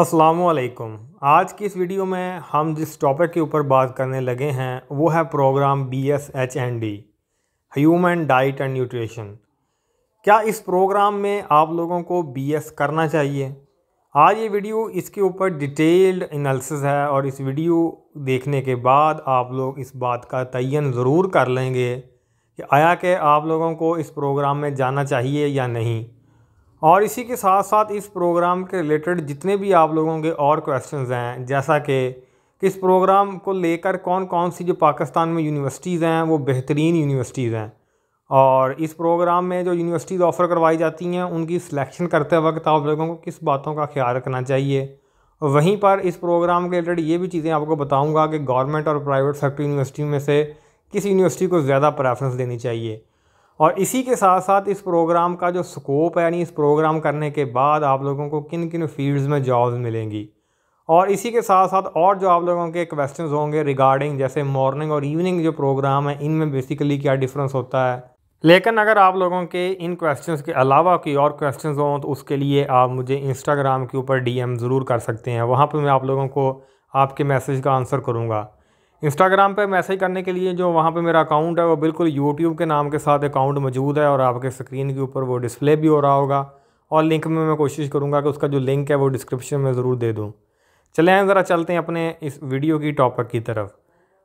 असलकुम आज की इस वीडियो में हम जिस टॉपिक के ऊपर बात करने लगे हैं वो है program B S H N D human diet and nutrition क्या इस प्रोग्राम में आप लोगों को बी एस करना चाहिए आज ये वीडियो इसके ऊपर डिटेल्ड एनालिसिस है और इस वीडियो देखने के बाद आप लोग इस बात का तयन ज़रूर कर लेंगे कि आया कि आप लोगों को इस प्रोग्राम में जाना चाहिए या नहीं और इसी के साथ साथ इस प्रोग्राम के रिलेटेड जितने भी आप लोगों के और क्वेश्चंस हैं जैसा कि इस प्रोग्राम को लेकर कौन कौन सी जो पाकिस्तान में यूनिवर्सिटीज़ हैं वो बेहतरीन यूनिवर्सिटीज़ हैं और इस प्रोग्राम में जो यूनिवर्सिटीज़ ऑफ़र करवाई जाती हैं उनकी सिलेक्शन करते वक्त आप लोगों को किस बातों का ख्याल रखना चाहिए वहीं पर इस प्रोग्राम के रिलेटेड ये भी चीज़ें आपको बताऊँगा कि गवर्नमेंट और प्राइवेट सेक्टर यूनिवर्सिटी में से किस यूनिवर्सिटी को ज़्यादा प्रेफरेंस देनी चाहिए और इसी के साथ साथ इस प्रोग्राम का जो स्कोप है यानी इस प्रोग्राम करने के बाद आप लोगों को किन किन फील्ड्स में जॉब्स मिलेंगी और इसी के साथ साथ और जो आप लोगों के क्वेश्चन होंगे रिगार्डिंग जैसे मॉर्निंग और इवनिंग जो प्रोग्राम है इनमें बेसिकली क्या डिफरेंस होता है लेकिन अगर आप लोगों के इन क्वेश्चंस के अलावा कोई और क्वेश्चंस हों तो उसके लिए आप मुझे इंस्टाग्राम के ऊपर डीएम ज़रूर कर सकते हैं वहाँ पर मैं आप लोगों को आपके मैसेज का आंसर करूँगा इंस्टाग्राम पे मैसेज करने के लिए जो वहाँ पे मेरा अकाउंट है वो बिल्कुल यूट्यूब के नाम के साथ अकाउंट मौजूद है और आपके स्क्रीन के ऊपर वो डिस्प्ले भी हो रहा होगा और लिंक में मैं कोशिश करूँगा कि उसका जो लिंक है वो डिस्क्रिप्शन में ज़रूर दे दूँ चलें ज़रा चलते हैं अपने इस वीडियो की टॉपिक की तरफ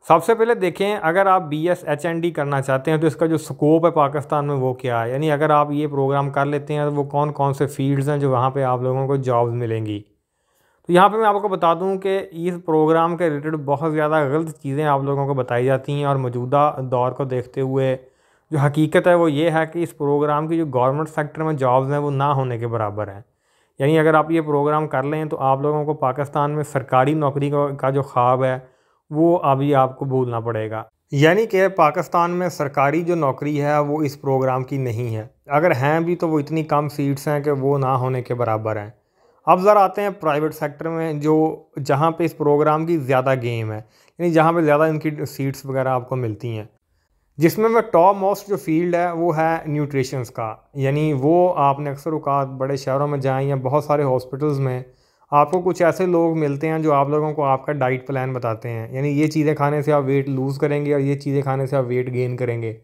सबसे पहले देखें अगर आप B S H N D करना चाहते हैं तो इसका जो स्कोप है पाकिस्तान में वो क्या है यानी अगर आप ये प्रोग्राम कर लेते हैं तो वो कौन कौन से फील्ड्स हैं जो वहाँ पे आप लोगों को जॉब्स मिलेंगी तो यहाँ पे मैं आपको बता दूँ कि इस प्रोग्राम के रिलेटेड बहुत ज़्यादा गलत चीज़ें आप लोगों को बताई जाती हैं और मौजूदा दौर को देखते हुए जो हकीकत है वो ये है कि इस प्रोग्राम की जो गवर्नमेंट सेक्टर में जॉब्स हैं वो ना होने के बराबर हैं यानी अगर आप ये प्रोग्राम कर लें तो आप लोगों को पाकिस्तान में सरकारी नौकरी का जो ख्वाब है वो अभी आपको भूलना पड़ेगा यानी कि पाकिस्तान में सरकारी जो नौकरी है वो इस प्रोग्राम की नहीं है अगर हैं भी तो वो इतनी कम सीट्स हैं कि वो ना होने के बराबर हैं अब ज़रा आते हैं प्राइवेट सेक्टर में जो जहाँ पे इस प्रोग्राम की ज़्यादा गेम है यानी जहाँ पे ज़्यादा इनकी सीट्स वगैरह आपको मिलती हैं जिसमें मैं टॉप मोस्ट जो फील्ड है वो है न्यूट्रिशंस का यानी वो आपने अक्सर उकात बड़े शहरों में जाएँ या बहुत सारे हॉस्पिटल्स में आपको कुछ ऐसे लोग मिलते हैं जो आप लोगों को आपका डाइट प्लान बताते हैं यानी ये चीज़ें खाने से आप वेट लूज़ करेंगे और ये चीज़ें खाने से आप वेट गेन करेंगे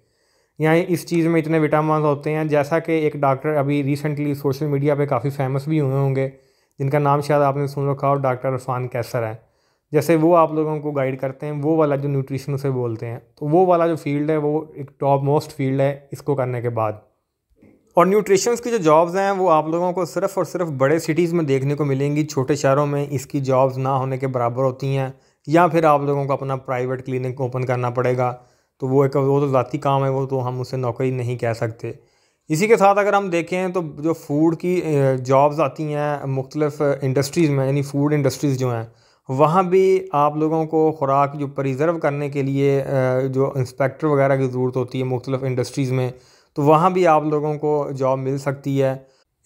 या इस चीज़ में इतने विटामिन होते हैं जैसा कि एक डॉक्टर अभी रिसेंटली सोशल मीडिया पे काफ़ी फेमस भी हुए होंगे जिनका नाम शायद आपने सुन रखा हो डॉक्टर इरफान कैसर है जैसे वो आप लोगों को गाइड करते हैं वो वाला जो न्यूट्रिशन उसे बोलते हैं तो वो वाला जो फील्ड है वो एक टॉप मोस्ट फील्ड है इसको करने के बाद और न्यूट्रिशंस की जो जॉब्स हैं वो आप लोगों को सिर्फ और सिर्फ बड़े सिटीज़ में देखने को मिलेंगी छोटे शहरों में इसकी जॉब्स ना होने के बराबर होती हैं या फिर आप लोगों को अपना प्राइवेट क्लिनिक ओपन करना पड़ेगा तो वो एक वो तो ज़ाती काम है वो तो हम उसे नौकरी नहीं कह सकते इसी के साथ अगर हम देखें तो जो फ़ूड की जॉब्स आती हैं मुख्तलिफ इंडस्ट्रीज़ में यानी फ़ूड इंडस्ट्रीज़ जो हैं वहाँ भी आप लोगों को ख़ुराक जो प्रिजर्व करने के लिए जो इंस्पेक्टर वगैरह की ज़रूरत होती है मुख्तलिफ इंडस्ट्रीज़ में तो वहाँ भी आप लोगों को जॉब मिल सकती है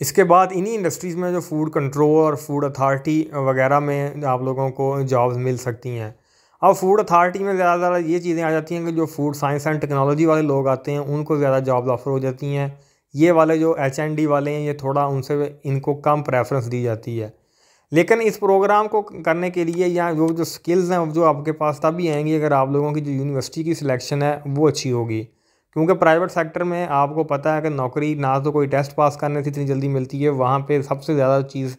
इसके बाद इन्हीं इंडस्ट्रीज़ में जो फूड कंट्रोल और फूड अथार्टी वगैरह में आप लोगों को जॉब्स मिल सकती हैं अब फूड अथार्टी में ज़्यादा ज़्यादा ये चीज़ें आ जाती हैं कि जो फूड साइंस एंड टेक्नोलॉजी वाले लोग आते हैं उनको ज़्यादा जॉब्स ऑफर हो जाती हैं ये वाले जो एच एन डी वाले हैं ये थोड़ा उनसे इनको कम प्रेफरेंस दी जाती है लेकिन इस प्रोग्राम को करने के लिए या वो जो स्किल्स हैं जो आपके पास तभी आएंगी अगर आप लोगों की जो यूनिवर्सिटी की सिलेक्शन है वो अच्छी होगी क्योंकि प्राइवेट सेक्टर में आपको पता है कि नौकरी ना तो कोई टेस्ट पास करने से इतनी जल्दी मिलती है वहाँ पर सबसे ज़्यादा चीज़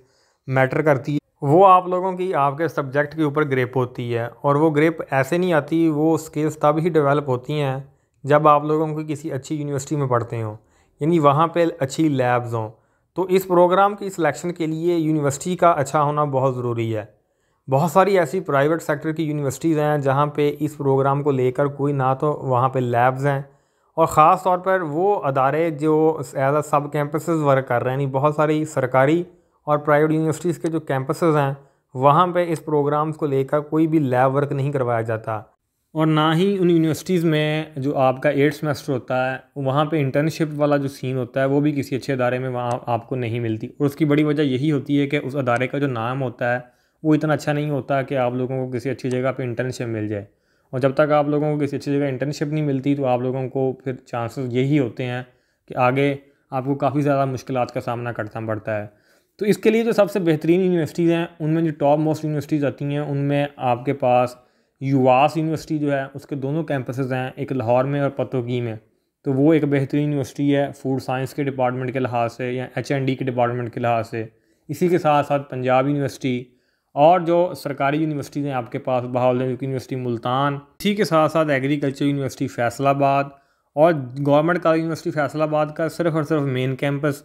मैटर करती है वो आप लोगों की आपके सब्जेक्ट के ऊपर ग्रेप होती है और वो ग्रेप ऐसे नहीं आती वो स्किल्स तब ही डेवलप होती हैं जब आप लोगों को किसी अच्छी यूनिवर्सिटी में पढ़ते हों यानी वहाँ पे अच्छी लैब्स हों तो इस प्रोग्राम की सिलेक्शन के लिए यूनिवर्सिटी का अच्छा होना बहुत ज़रूरी है बहुत सारी ऐसी प्राइवेट सेक्टर की यूनिवर्सिटीज़ हैं जहाँ पे इस प्रोग्राम को लेकर कोई ना तो वहाँ पे लैब्स हैं और ख़ास तौर पर वो अदारे जो एज आ सब कैंपस वर्क कर रहे हैं यानी बहुत सारी सरकारी और प्राइवेट यूनिवर्सिटीज़ के जो कैम्पस हैं वहाँ पे इस प्रोग्राम्स को लेकर कोई भी लैब वर्क नहीं करवाया जाता और ना ही उन यूनिवर्सिटीज़ में जो आपका एट सेमेस्टर होता है वहाँ पे इंटर्नशिप वाला जो सीन होता है वो भी किसी अच्छे अदारे में वहाँ आपको नहीं मिलती और उसकी बड़ी वजह यही होती है कि उस अदारे का जो नाम होता है वो इतना अच्छा नहीं होता कि आप लोगों को किसी अच्छी जगह पर इंटर्नशिप मिल जाए और जब तक आप लोगों को किसी अच्छी जगह इंटर्नशिप नहीं मिलती तो आप लोगों को फिर चांसेस यही होते हैं कि आगे आपको काफ़ी ज़्यादा मुश्किल का सामना करना पड़ता है तो इसके लिए जो सबसे बेहतरीन यूनिवर्सिटीज़ हैं उनमें जो टॉप मोस्ट यूनिवर्सिटीज़ आती हैं उनमें आपके पास यूवास यूनिवर्सिटी जो है उसके दोनों कैंपसेस हैं एक लाहौर में और पतोगी में तो वो एक बेहतरीन यूनिवर्सिटी है फूड साइंस के डिपार्टमेंट के लिहाज से या एच एंड डी के डिपार्टमेंट के लिहाज से इसी के साथ साथ पंजाब यूनिवर्सिटी और जो सरकारी यूनिवर्सिटीज़ हैं आपके पास बहाउद्दीन यूनिवर्सिटी मुल्तान इसी के साथ साथ एग्रीकल्चर यूनिवर्सिटी फैसलाबाद और गवर्नमेंट कॉलेज यूनिवर्सिटी फैसलाबाद का सिर्फ और सिर्फ मेन कैंपस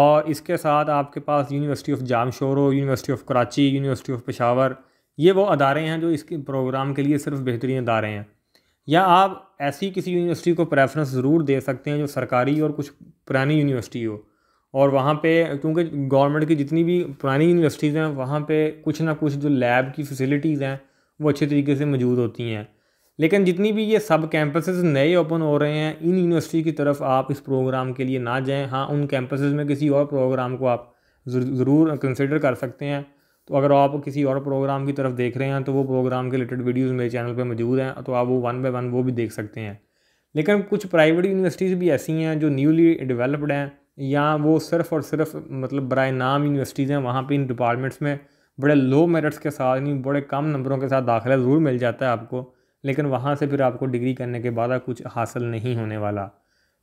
और इसके साथ आपके पास university of Shoro university of Karachi university of Peshawar ये वो अदारे हैं जो इसके प्रोग्राम के लिए सिर्फ बेहतरीन अदारे हैं या आप ऐसी किसी यूनिवर्सिटी को प्रेफरेंस ज़रूर दे सकते हैं जो सरकारी और कुछ पुरानी यूनिवर्सिटी हो और वहाँ पे क्योंकि गवर्नमेंट की जितनी भी पुरानी यूनिवर्सिटीज़ हैं वहाँ पे कुछ ना कुछ जो लैब की फैसिलिटीज़ हैं वो अच्छे तरीके से मौजूद होती हैं लेकिन जितनी भी ये सब कैंपसेस नए ओपन हो रहे हैं इन यूनिवर्सिटी की तरफ आप इस प्रोग्राम के लिए ना जाएं हाँ उन कैंपसेस में किसी और प्रोग्राम को आप ज़रूर कंसिडर कर सकते हैं तो अगर आप किसी और प्रोग्राम की तरफ देख रहे हैं तो वो प्रोग्राम के रिलेटेड वीडियोज़ मेरे चैनल पर मौजूद हैं तो आप वो वन बाई वन वो भी देख सकते हैं लेकिन कुछ प्राइवेट यूनिवर्सिटीज़ भी ऐसी हैं जो न्यूली डेवलप्ड हैं या वो सिर्फ और सिर्फ मतलब बरए नाम यूनिवर्सिटीज़ हैं वहाँ पर इन डिपार्टमेंट्स में बड़े लो मेरिट्स के साथ यानी बड़े कम नंबरों के साथ दाखिला ज़रूर मिल जाता है आपको लेकिन वहाँ से फिर आपको डिग्री करने के बाद कुछ हासिल नहीं होने वाला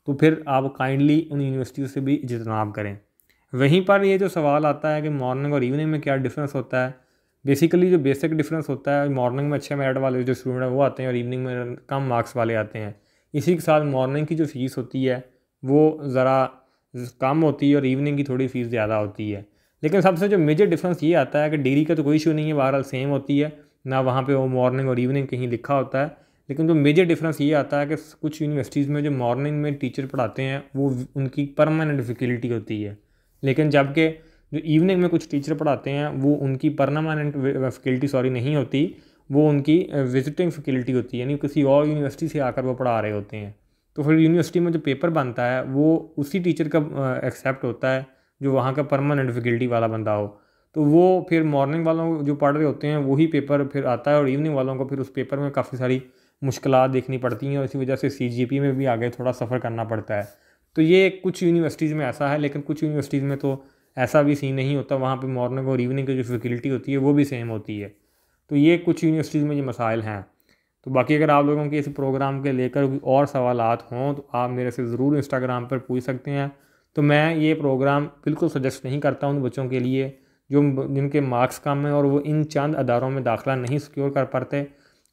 तो फिर आप काइंडली उन यूनिवर्सिटीज़ से भी इजतनाब करें वहीं पर ये जो सवाल आता है कि मॉर्निंग और इवनिंग में क्या डिफरेंस होता है बेसिकली जो बेसिक डिफरेंस होता है मॉर्निंग में अच्छे मेरिट वाले जो स्टूडेंट हैं वो आते हैं और इवनिंग में कम मार्क्स वाले आते हैं इसी के साथ मॉर्निंग की जो फ़ीस होती है वो ज़रा कम होती है और इवनिंग की थोड़ी फ़ीस ज़्यादा होती है लेकिन सबसे जो मेजर डिफरेंस ये आता है कि डिग्री का तो कोई इशू नहीं है बहरहाल सेम होती है ना वहाँ पे वो मॉर्निंग और इवनिंग कहीं लिखा होता है लेकिन जो मेजर डिफरेंस ये आता है कि कुछ यूनिवर्सिटीज़ में जो मॉर्निंग में टीचर पढ़ाते हैं वो उनकी परमानेंट फैकल्टी होती है लेकिन जबकि जो इवनिंग में कुछ टीचर पढ़ाते हैं वो उनकी परमानेंट फैकल्टी सॉरी नहीं होती वो उनकी विजिटिंग फैकल्टी होती है यानी किसी और यूनिवर्सिटी से आकर वो पढ़ा रहे होते हैं तो फिर यूनिवर्सिटी में जो पेपर बनता है वो उसी टीचर का एक्सेप्ट होता है जो वहाँ का परमानेंट फैकल्टी वाला बंदा हो तो वो फिर मॉर्निंग वालों जो पढ़ रहे होते हैं वही पेपर फिर आता है और इवनिंग वालों को फिर उस पेपर में काफ़ी सारी मुश्किल देखनी पड़ती हैं और इसी वजह से सी में भी आगे थोड़ा सफ़र करना पड़ता है तो ये कुछ यूनिवर्सिटीज़ में ऐसा है लेकिन कुछ यूनिवर्सिटीज़ में तो ऐसा भी सीन नहीं होता वहाँ पर मॉर्निंग और इवनिंग की जो फैकल्टी होती है वो भी सेम होती है तो ये कुछ यूनिवर्सिटीज़ में ये मसाइल हैं तो बाकी अगर आप लोगों के इस प्रोग्राम के लेकर और सवाल हों तो आप मेरे से ज़रूर इंस्टाग्राम पर पूछ सकते हैं तो मैं ये प्रोग्राम बिल्कुल सजेस्ट नहीं करता उन बच्चों के लिए जो जिनके मार्क्स कम हैं और वो इन चंद अदारों में दाखला नहीं सिक्योर कर पाते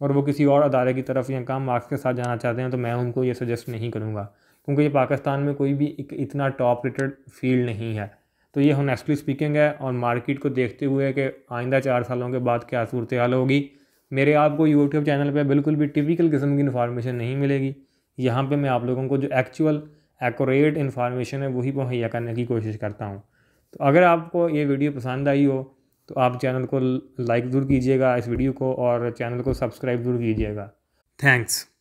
और वो किसी और अदारे की तरफ या कम मार्क्स के साथ जाना चाहते हैं तो मैं उनको ये सजेस्ट नहीं करूँगा क्योंकि ये पाकिस्तान में कोई भी एक इतना टॉप रेटेड फील्ड नहीं है तो ये होनेस्टली स्पीकिंग है और मार्केट को देखते हुए कि आइंदा चार सालों के बाद क्या सूरत हाल होगी मेरे आपको यूट्यूब चैनल पर बिल्कुल भी टिपिकल किस्म की इन्फॉर्मेशन नहीं मिलेगी यहाँ पर मैं आप लोगों को जो एक्चुअल एकोरेट इन्फॉर्मेशन है वही मुहैया करने की कोशिश करता हूँ तो अगर आपको ये वीडियो पसंद आई हो तो आप चैनल को लाइक ज़रूर कीजिएगा इस वीडियो को और चैनल को सब्सक्राइब ज़रूर कीजिएगा थैंक्स